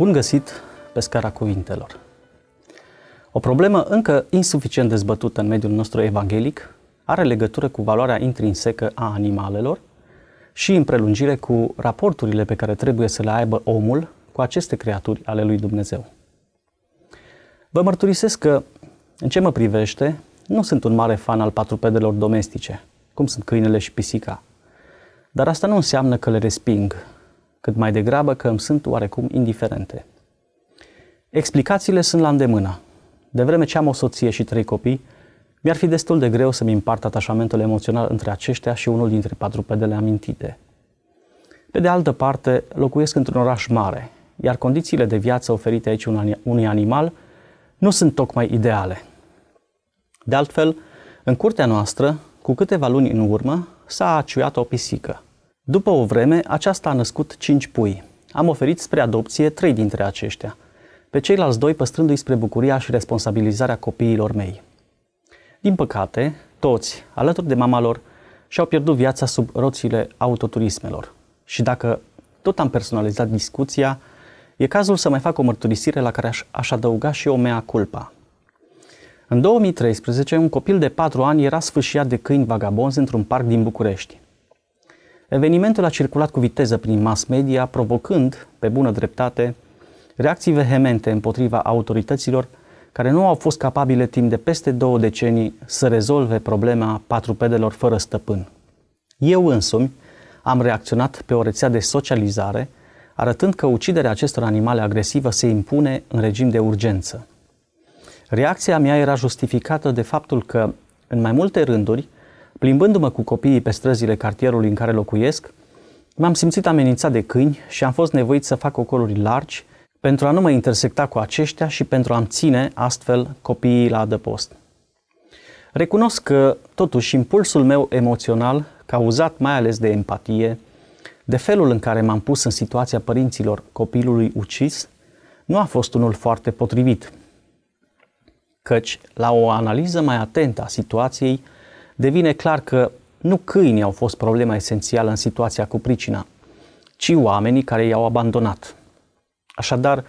Bun găsit pe scara cuvintelor! O problemă încă insuficient dezbătută în mediul nostru evanghelic are legătură cu valoarea intrinsecă a animalelor și în prelungire cu raporturile pe care trebuie să le aibă omul cu aceste creaturi ale lui Dumnezeu. Vă mărturisesc că, în ce mă privește, nu sunt un mare fan al patrupedelor domestice, cum sunt câinele și pisica. Dar asta nu înseamnă că le resping cât mai degrabă că îmi sunt oarecum indiferente. Explicațiile sunt la îndemână. De vreme ce am o soție și trei copii, mi-ar fi destul de greu să-mi împart atașamentul emoțional între aceștia și unul dintre patrupedele amintite. Pe de altă parte, locuiesc într-un oraș mare, iar condițiile de viață oferite aici unui animal nu sunt tocmai ideale. De altfel, în curtea noastră, cu câteva luni în urmă, s-a aciuiat o pisică – după o vreme, aceasta a născut cinci pui. Am oferit spre adopție trei dintre aceștia, pe ceilalți doi păstrându-i spre bucuria și responsabilizarea copiilor mei. Din păcate, toți, alături de mama lor, și-au pierdut viața sub roțile autoturismelor. Și dacă tot am personalizat discuția, e cazul să mai fac o mărturisire la care aș, aș adăuga și o mea culpa. În 2013, un copil de 4 ani era sfâșiat de câini vagabonzi într-un parc din București. Evenimentul a circulat cu viteză prin mass media, provocând, pe bună dreptate, reacții vehemente împotriva autorităților care nu au fost capabile timp de peste două decenii să rezolve problema patrupedelor fără stăpân. Eu însumi am reacționat pe o rețea de socializare, arătând că uciderea acestor animale agresivă se impune în regim de urgență. Reacția mea era justificată de faptul că, în mai multe rânduri, Plimbându-mă cu copiii pe străzile cartierului în care locuiesc, m-am simțit amenințat de câini și am fost nevoit să fac ocoluri largi pentru a nu mă intersecta cu aceștia și pentru a-mi ține astfel copiii la adăpost. Recunosc că, totuși, impulsul meu emoțional, cauzat mai ales de empatie, de felul în care m-am pus în situația părinților copilului ucis, nu a fost unul foarte potrivit. Căci, la o analiză mai atentă a situației, devine clar că nu câinii au fost problema esențială în situația cu pricina, ci oamenii care i-au abandonat. Așadar,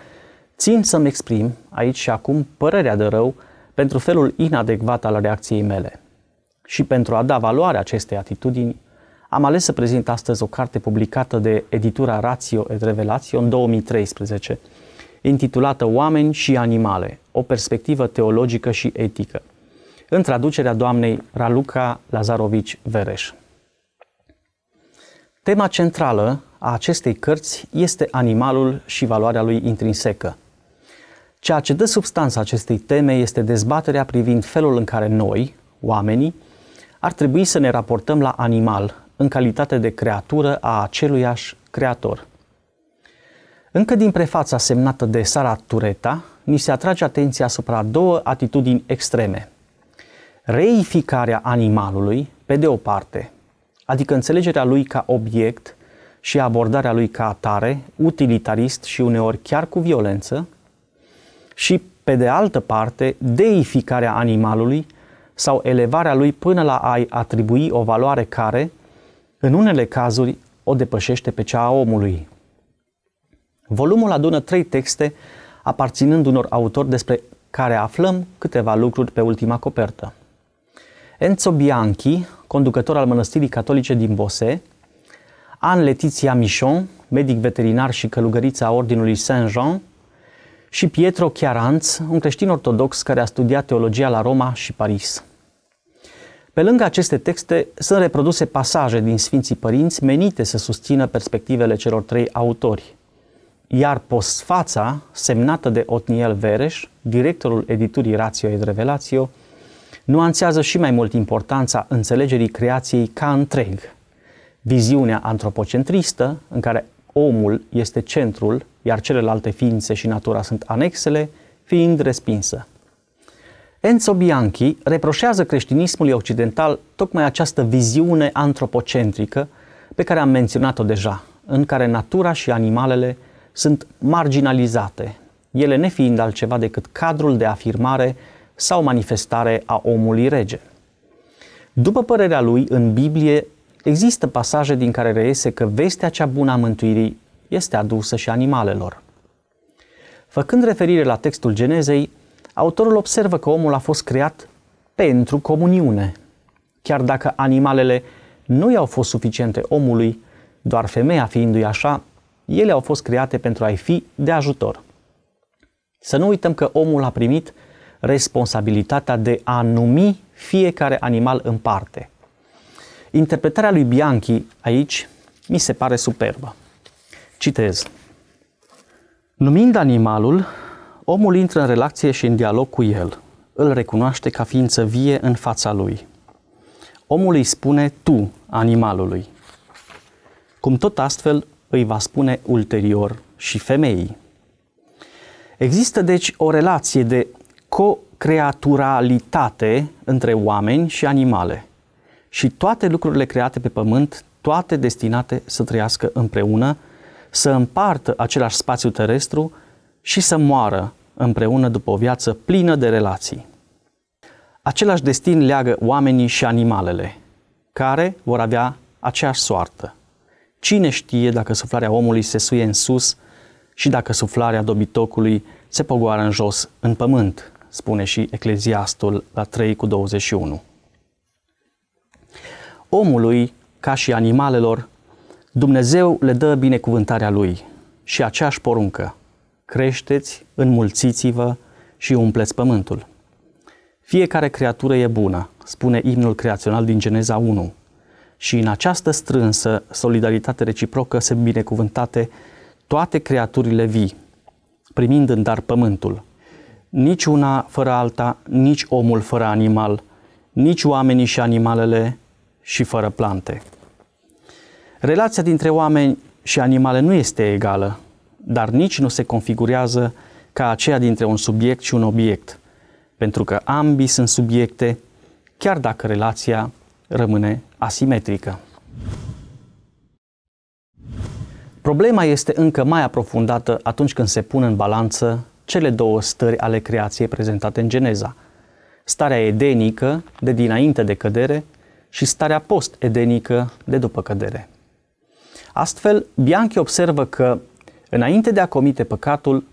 țin să-mi exprim aici și acum părerea de rău pentru felul inadecvat al reacției mele. Și pentru a da valoare acestei atitudini, am ales să prezint astăzi o carte publicată de editura Ratio et Revelatio în 2013, intitulată Oameni și animale, o perspectivă teologică și etică în traducerea doamnei Raluca Lazarovici Vereș. Tema centrală a acestei cărți este animalul și valoarea lui intrinsecă. Ceea ce dă substanță acestei teme este dezbaterea privind felul în care noi, oamenii, ar trebui să ne raportăm la animal în calitate de creatură a aceluiași creator. Încă din prefața semnată de Sara Tureta, ni se atrage atenția asupra două atitudini extreme reificarea animalului, pe de o parte, adică înțelegerea lui ca obiect și abordarea lui ca atare, utilitarist și uneori chiar cu violență, și, pe de altă parte, deificarea animalului sau elevarea lui până la a-i atribui o valoare care, în unele cazuri, o depășește pe cea a omului. Volumul adună trei texte aparținând unor autori despre care aflăm câteva lucruri pe ultima copertă. Enzo Bianchi, conducător al Mănăstirii Catolice din Bose, Anne Letizia Michon, medic veterinar și călugărița Ordinului Saint-Jean, și Pietro Chiaranț, un creștin ortodox care a studiat teologia la Roma și Paris. Pe lângă aceste texte, sunt reproduse pasaje din Sfinții Părinți menite să susțină perspectivele celor trei autori. Iar postfața, semnată de Otniel Vereș, directorul editurii Ratio et Revelatio, nuanțează și mai mult importanța înțelegerii creației ca întreg. Viziunea antropocentristă, în care omul este centrul, iar celelalte ființe și natura sunt anexele, fiind respinsă. Enzo Bianchi reproșează creștinismului occidental tocmai această viziune antropocentrică pe care am menționat-o deja, în care natura și animalele sunt marginalizate, ele nefiind altceva decât cadrul de afirmare sau manifestare a omului rege. După părerea lui, în Biblie există pasaje din care reiese că vestea cea bună a mântuirii este adusă și animalelor. Făcând referire la textul Genezei, autorul observă că omul a fost creat pentru comuniune. Chiar dacă animalele nu i-au fost suficiente omului, doar femeia fiindu-i așa, ele au fost create pentru a-i fi de ajutor. Să nu uităm că omul a primit responsabilitatea de a numi fiecare animal în parte. Interpretarea lui Bianchi aici mi se pare superbă. Citez. Numind animalul, omul intră în relație și în dialog cu el. Îl recunoaște ca ființă vie în fața lui. Omul îi spune tu animalului. Cum tot astfel îi va spune ulterior și femeii. Există deci o relație de co-creaturalitate între oameni și animale. Și toate lucrurile create pe pământ, toate destinate să trăiască împreună, să împartă același spațiu terestru și să moară împreună după o viață plină de relații. Același destin leagă oamenii și animalele, care vor avea aceeași soartă. Cine știe dacă suflarea omului se suie în sus și dacă suflarea dobitocului se pogoară în jos, în pământ? spune și Ecleziastul la 3 cu 21. Omului, ca și animalelor, Dumnezeu le dă binecuvântarea lui și aceeași poruncă. Creșteți, înmulțiți-vă și umpleți pământul. Fiecare creatură e bună, spune imnul creațional din Geneza 1. Și în această strânsă solidaritate reciprocă sunt binecuvântate toate creaturile vii, primind în dar pământul, nici una fără alta, nici omul fără animal, nici oamenii și animalele și fără plante. Relația dintre oameni și animale nu este egală, dar nici nu se configurează ca aceea dintre un subiect și un obiect, pentru că ambii sunt subiecte, chiar dacă relația rămâne asimetrică. Problema este încă mai aprofundată atunci când se pun în balanță cele două stări ale creației prezentate în Geneza, starea edenică de dinainte de cădere și starea post-edenică de după cădere. Astfel, Bianchi observă că, înainte de a comite păcatul,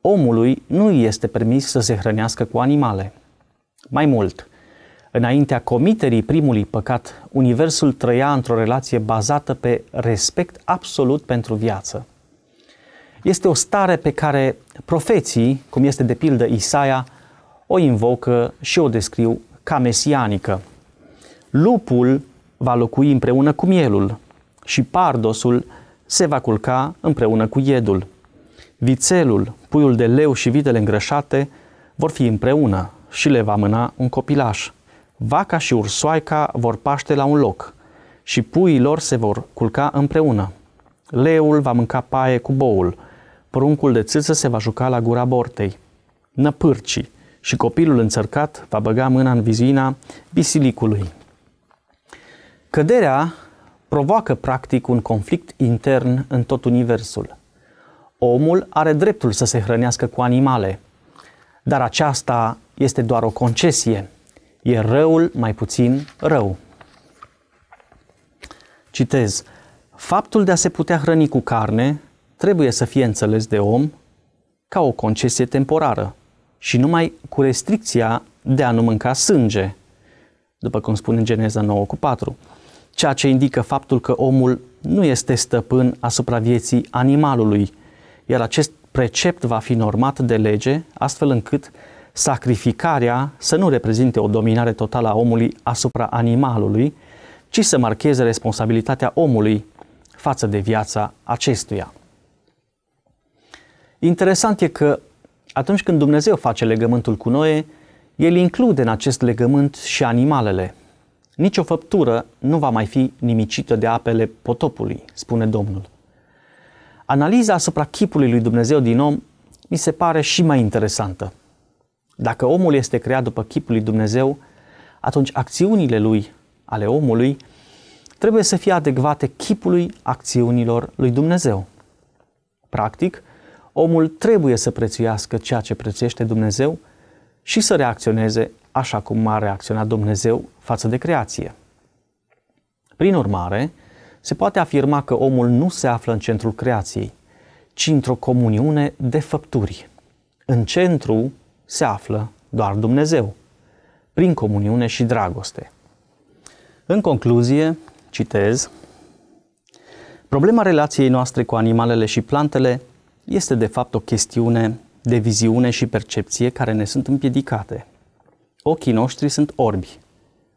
omului nu este permis să se hrănească cu animale. Mai mult, înaintea comiterii primului păcat, universul trăia într-o relație bazată pe respect absolut pentru viață. Este o stare pe care profeții, cum este de pildă Isaia, o invocă și o descriu ca mesianică. Lupul va locui împreună cu mielul și pardosul se va culca împreună cu iedul. Vițelul, puiul de leu și vitele îngrășate vor fi împreună și le va mâna un copilaș. Vaca și ursoaica vor paște la un loc și puii lor se vor culca împreună. Leul va mânca paie cu boul, Pruncul de țâță se va juca la gura bortei, năpârcii, și copilul înțărcat va băga mâna în vizina bisilicului. Căderea provoacă practic un conflict intern în tot universul. Omul are dreptul să se hrănească cu animale, dar aceasta este doar o concesie. E răul mai puțin rău. Citez. Faptul de a se putea hrăni cu carne trebuie să fie înțeles de om ca o concesie temporară și numai cu restricția de a nu mânca sânge, după cum spune în Geneza 9 cu 4, ceea ce indică faptul că omul nu este stăpân asupra vieții animalului, iar acest precept va fi normat de lege, astfel încât sacrificarea să nu reprezinte o dominare totală a omului asupra animalului, ci să marcheze responsabilitatea omului față de viața acestuia. Interesant e că atunci când Dumnezeu face legământul cu Noe, el include în acest legământ și animalele. Nici o făptură nu va mai fi nimicită de apele potopului, spune Domnul. Analiza asupra chipului lui Dumnezeu din om mi se pare și mai interesantă. Dacă omul este creat după chipul lui Dumnezeu, atunci acțiunile lui, ale omului, trebuie să fie adecvate chipului acțiunilor lui Dumnezeu. Practic, omul trebuie să prețuiască ceea ce prețuiește Dumnezeu și să reacționeze așa cum a reacționat Dumnezeu față de creație. Prin urmare, se poate afirma că omul nu se află în centrul creației, ci într-o comuniune de făpturi. În centru se află doar Dumnezeu, prin comuniune și dragoste. În concluzie, citez, Problema relației noastre cu animalele și plantele este de fapt o chestiune de viziune și percepție care ne sunt împiedicate. Ochii noștri sunt orbi,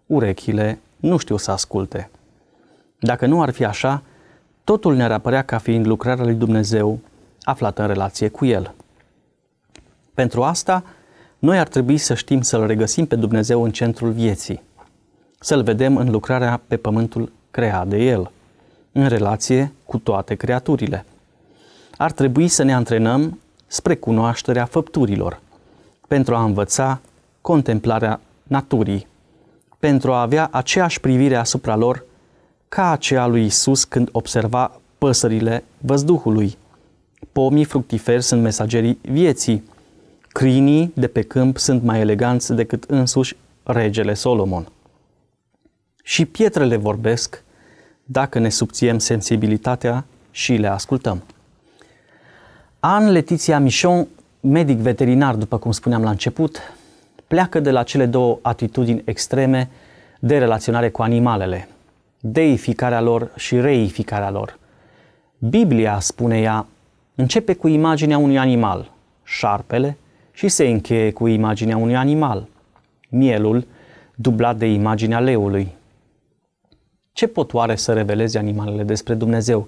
urechile nu știu să asculte. Dacă nu ar fi așa, totul ne-ar apărea ca fiind lucrarea lui Dumnezeu aflată în relație cu El. Pentru asta, noi ar trebui să știm să-L regăsim pe Dumnezeu în centrul vieții, să-L vedem în lucrarea pe pământul creat de El, în relație cu toate creaturile ar trebui să ne antrenăm spre cunoașterea făpturilor, pentru a învăța contemplarea naturii, pentru a avea aceeași privire asupra lor ca aceea lui Isus când observa păsările văzduhului. Pomii fructiferi sunt mesagerii vieții. Crinii de pe câmp sunt mai eleganți decât însuși regele Solomon. Și pietrele vorbesc dacă ne subțiem sensibilitatea și le ascultăm. An Letiția Mișon, medic veterinar, după cum spuneam la început, pleacă de la cele două atitudini extreme de relaționare cu animalele, deificarea lor și reificarea lor. Biblia, spune ea, începe cu imaginea unui animal, șarpele, și se încheie cu imaginea unui animal, mielul, dublat de imaginea leului. Ce pot oare să reveleze animalele despre Dumnezeu?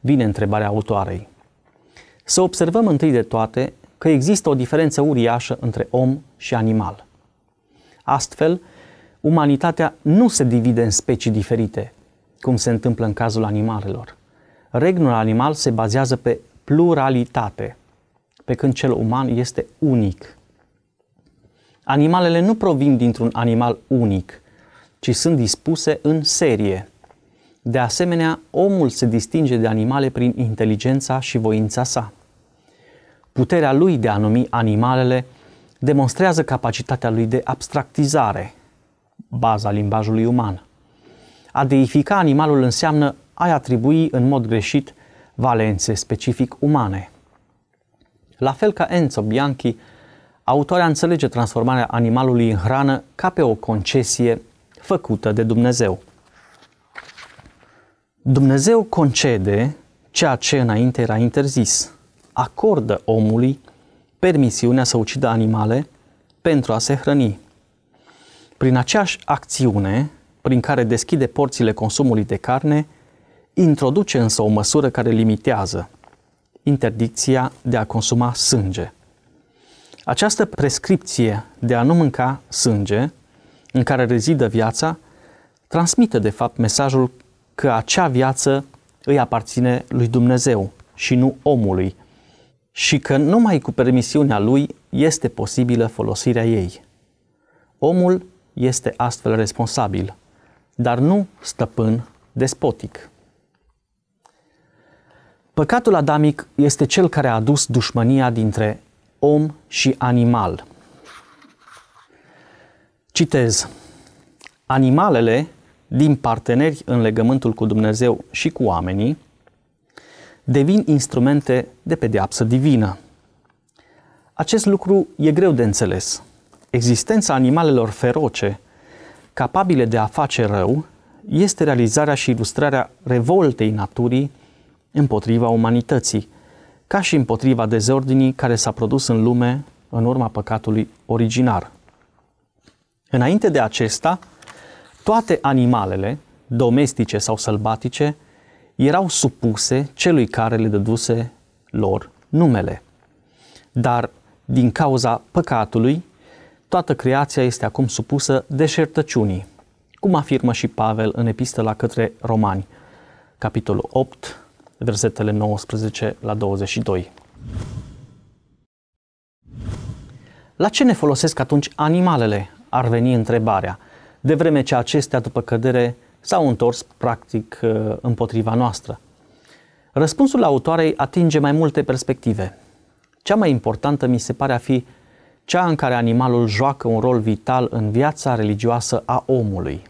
Vine întrebarea autoarei. Să observăm întâi de toate că există o diferență uriașă între om și animal. Astfel, umanitatea nu se divide în specii diferite, cum se întâmplă în cazul animalelor. Regnul animal se bazează pe pluralitate, pe când cel uman este unic. Animalele nu provin dintr-un animal unic, ci sunt dispuse în serie – de asemenea, omul se distinge de animale prin inteligența și voința sa. Puterea lui de a numi animalele demonstrează capacitatea lui de abstractizare, baza limbajului uman. A deifica animalul înseamnă a atribui în mod greșit valențe specific umane. La fel ca Enzo Bianchi, autoarea înțelege transformarea animalului în hrană ca pe o concesie făcută de Dumnezeu. Dumnezeu concede ceea ce înainte era interzis. Acordă omului permisiunea să ucidă animale pentru a se hrăni. Prin aceeași acțiune, prin care deschide porțile consumului de carne, introduce însă o măsură care limitează interdicția de a consuma sânge. Această prescripție de a nu mânca sânge, în care rezidă viața, transmite de fapt mesajul că acea viață îi aparține lui Dumnezeu și nu omului și că numai cu permisiunea lui este posibilă folosirea ei. Omul este astfel responsabil, dar nu stăpân despotic. Păcatul adamic este cel care a adus dușmania dintre om și animal. Citez. Animalele din parteneri în legământul cu Dumnezeu și cu oamenii, devin instrumente de pedeapsă divină. Acest lucru e greu de înțeles. Existența animalelor feroce, capabile de a face rău, este realizarea și ilustrarea revoltei naturii împotriva umanității, ca și împotriva dezordinii care s-a produs în lume în urma păcatului originar. Înainte de acesta, toate animalele, domestice sau sălbatice, erau supuse celui care le dăduse lor numele. Dar, din cauza păcatului, toată creația este acum supusă deșertăciunii, cum afirmă și Pavel în epistola către Romani, capitolul 8, versetele 19 la 22. La ce ne folosesc atunci animalele? Ar veni întrebarea – de vreme ce acestea, după cădere, s-au întors practic uh, împotriva noastră. Răspunsul autoarei atinge mai multe perspective. Cea mai importantă mi se pare a fi cea în care animalul joacă un rol vital în viața religioasă a omului.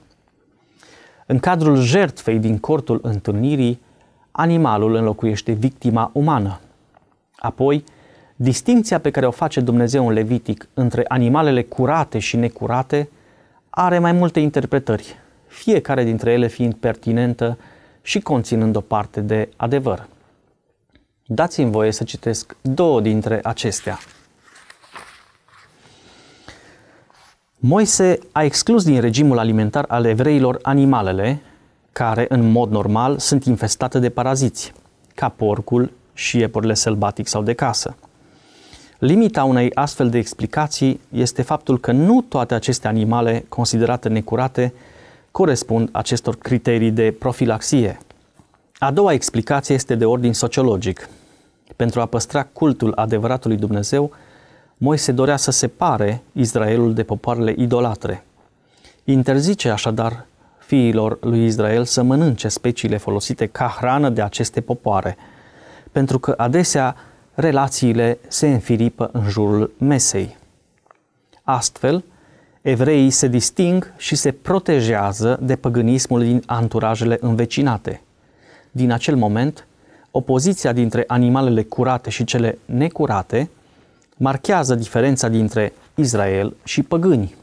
În cadrul jertfei din cortul întâlnirii, animalul înlocuiește victima umană. Apoi, distinția pe care o face Dumnezeu în Levitic între animalele curate și necurate – are mai multe interpretări, fiecare dintre ele fiind pertinentă și conținând o parte de adevăr. Dați-mi voie să citesc două dintre acestea. Moise a exclus din regimul alimentar al evreilor animalele, care în mod normal sunt infestate de paraziți, ca porcul și iepurile sălbatic sau de casă. Limita unei astfel de explicații este faptul că nu toate aceste animale considerate necurate corespund acestor criterii de profilaxie. A doua explicație este de ordin sociologic. Pentru a păstra cultul adevăratului Dumnezeu, Moise dorea să separe Israelul de popoarele idolatre. Interzice așadar fiilor lui Israel să mănânce speciile folosite ca hrană de aceste popoare, pentru că adesea relațiile se înfiripă în jurul mesei. Astfel, evreii se disting și se protejează de păgânismul din anturajele învecinate. Din acel moment, opoziția dintre animalele curate și cele necurate marchează diferența dintre Israel și păgâni.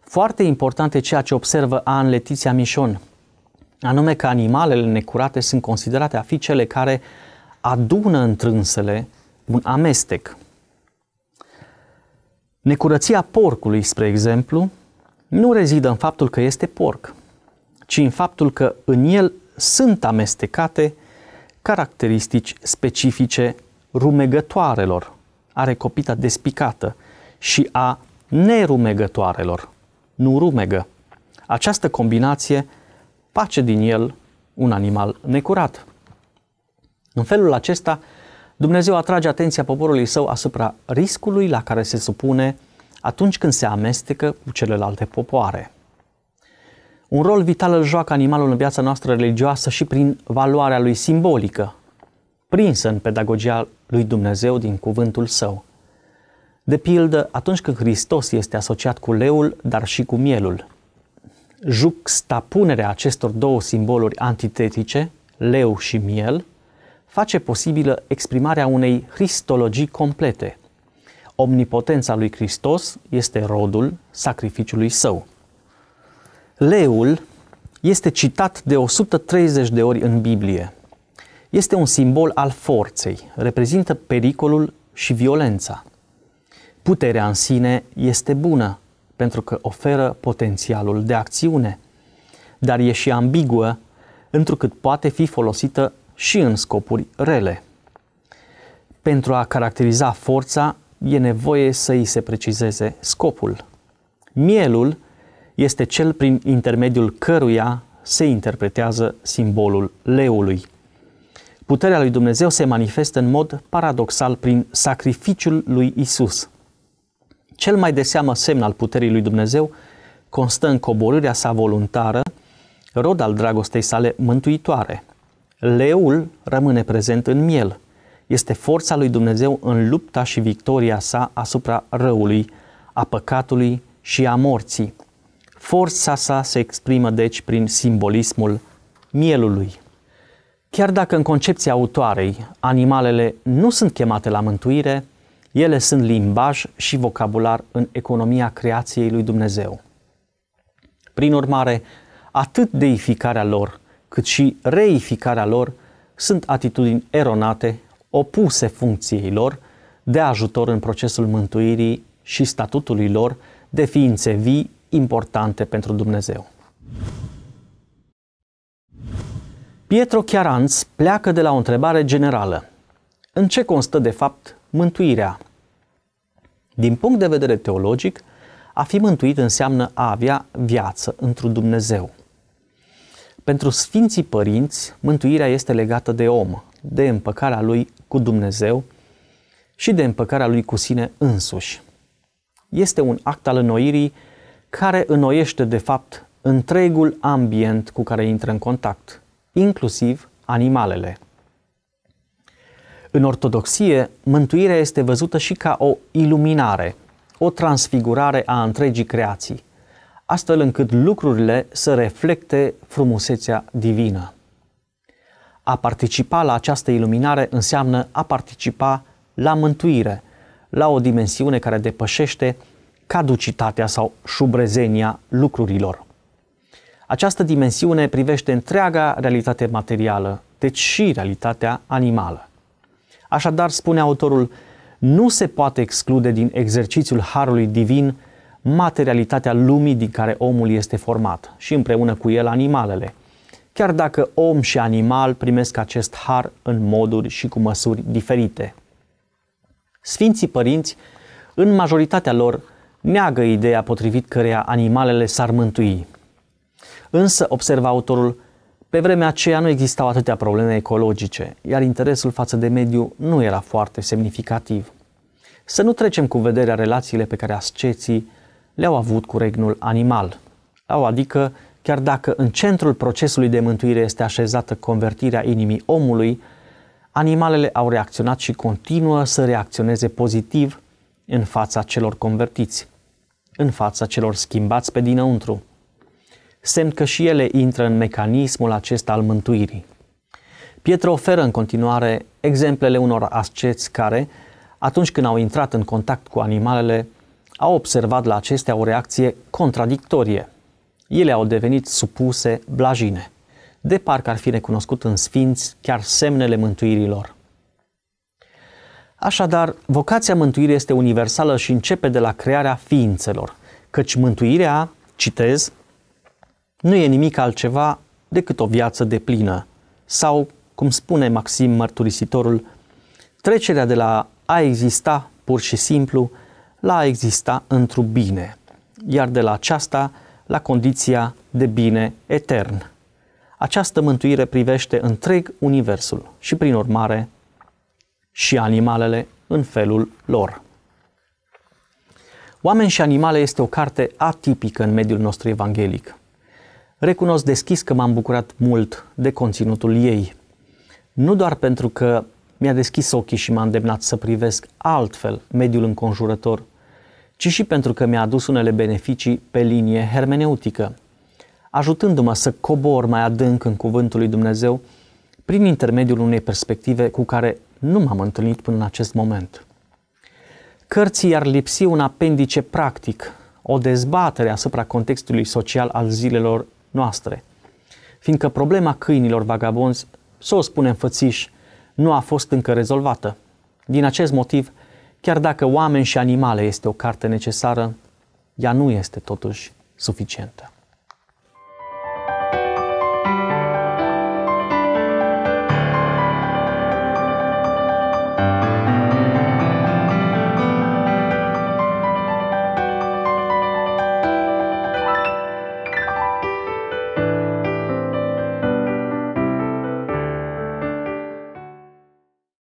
Foarte important e ceea ce observă An Letizia Mișon, anume că animalele necurate sunt considerate a fi cele care adună întrânsele un amestec. Necurăția porcului, spre exemplu, nu rezidă în faptul că este porc, ci în faptul că în el sunt amestecate caracteristici specifice rumegătoarelor, a recopita despicată și a nerumegătoarelor, nu rumegă. Această combinație face din el un animal necurat. În felul acesta, Dumnezeu atrage atenția poporului său asupra riscului la care se supune atunci când se amestecă cu celelalte popoare. Un rol vital îl joacă animalul în viața noastră religioasă și prin valoarea lui simbolică, prinsă în pedagogia lui Dumnezeu din cuvântul său. De pildă, atunci când Hristos este asociat cu leul, dar și cu mielul. Juxtapunerea acestor două simboluri antitetice, leu și miel, face posibilă exprimarea unei Hristologii complete. Omnipotența lui Hristos este rodul sacrificiului său. Leul este citat de 130 de ori în Biblie. Este un simbol al forței, reprezintă pericolul și violența. Puterea în sine este bună, pentru că oferă potențialul de acțiune, dar e și ambiguă, întrucât poate fi folosită și în scopuri rele. Pentru a caracteriza forța, e nevoie să îi se precizeze scopul. Mielul este cel prin intermediul căruia se interpretează simbolul leului. Puterea lui Dumnezeu se manifestă în mod paradoxal prin sacrificiul lui Isus. Cel mai de seamă semn al puterii lui Dumnezeu constă în coborârea sa voluntară, rod al dragostei sale mântuitoare – Leul rămâne prezent în miel. Este forța lui Dumnezeu în lupta și victoria sa asupra răului, a păcatului și a morții. Forța sa se exprimă deci prin simbolismul mielului. Chiar dacă în concepția autoarei animalele nu sunt chemate la mântuire, ele sunt limbaj și vocabular în economia creației lui Dumnezeu. Prin urmare, atât deificarea lor, cât și reificarea lor sunt atitudini eronate, opuse funcției lor, de ajutor în procesul mântuirii și statutului lor de ființe vii importante pentru Dumnezeu. Pietro Chiaranț pleacă de la o întrebare generală. În ce constă de fapt mântuirea? Din punct de vedere teologic, a fi mântuit înseamnă a avea viață într-un Dumnezeu – pentru Sfinții Părinți, mântuirea este legată de om, de împăcarea lui cu Dumnezeu și de împăcarea lui cu sine însuși. Este un act al înnoirii care înnoiește, de fapt, întregul ambient cu care intră în contact, inclusiv animalele. În ortodoxie, mântuirea este văzută și ca o iluminare, o transfigurare a întregii creații – astfel încât lucrurile să reflecte frumusețea divină. A participa la această iluminare înseamnă a participa la mântuire, la o dimensiune care depășește caducitatea sau șubrezenia lucrurilor. Această dimensiune privește întreaga realitate materială, deci și realitatea animală. Așadar, spune autorul, nu se poate exclude din exercițiul harului divin materialitatea lumii din care omul este format și împreună cu el animalele. Chiar dacă om și animal primesc acest har în moduri și cu măsuri diferite. Sfinții părinți, în majoritatea lor, neagă ideea potrivit căreia animalele s-ar mântui. Însă, observă autorul, pe vremea aceea nu existau atâtea probleme ecologice, iar interesul față de mediu nu era foarte semnificativ. Să nu trecem cu vederea relațiile pe care asceții le-au avut cu regnul animal. Au adică, chiar dacă în centrul procesului de mântuire este așezată convertirea inimii omului, animalele au reacționat și continuă să reacționeze pozitiv în fața celor convertiți, în fața celor schimbați pe dinăuntru. Semn că și ele intră în mecanismul acesta al mântuirii. Pietru oferă în continuare exemplele unor asceți care, atunci când au intrat în contact cu animalele, a observat la acestea o reacție contradictorie. Ele au devenit supuse, blajine, de parcă ar fi recunoscut în sfinți chiar semnele mântuirilor. Așadar, vocația mântuirii este universală și începe de la crearea ființelor, căci mântuirea, citez, nu e nimic altceva decât o viață de plină, sau, cum spune Maxim Mărturisitorul, trecerea de la a exista pur și simplu la a exista într bine, iar de la aceasta la condiția de bine etern. Această mântuire privește întreg universul și prin urmare și animalele în felul lor. Oameni și animale este o carte atipică în mediul nostru evanghelic. Recunosc deschis că m-am bucurat mult de conținutul ei. Nu doar pentru că mi-a deschis ochii și m-a îndemnat să privesc altfel mediul înconjurător ci și pentru că mi-a adus unele beneficii pe linie hermeneutică, ajutându-mă să cobor mai adânc în cuvântul lui Dumnezeu prin intermediul unei perspective cu care nu m-am întâlnit până în acest moment. Cărții ar lipsi un apendice practic, o dezbatere asupra contextului social al zilelor noastre, fiindcă problema câinilor vagabonzi, să o spunem fățiși, nu a fost încă rezolvată. Din acest motiv, Chiar dacă Oameni și animale este o carte necesară, ea nu este totuși suficientă.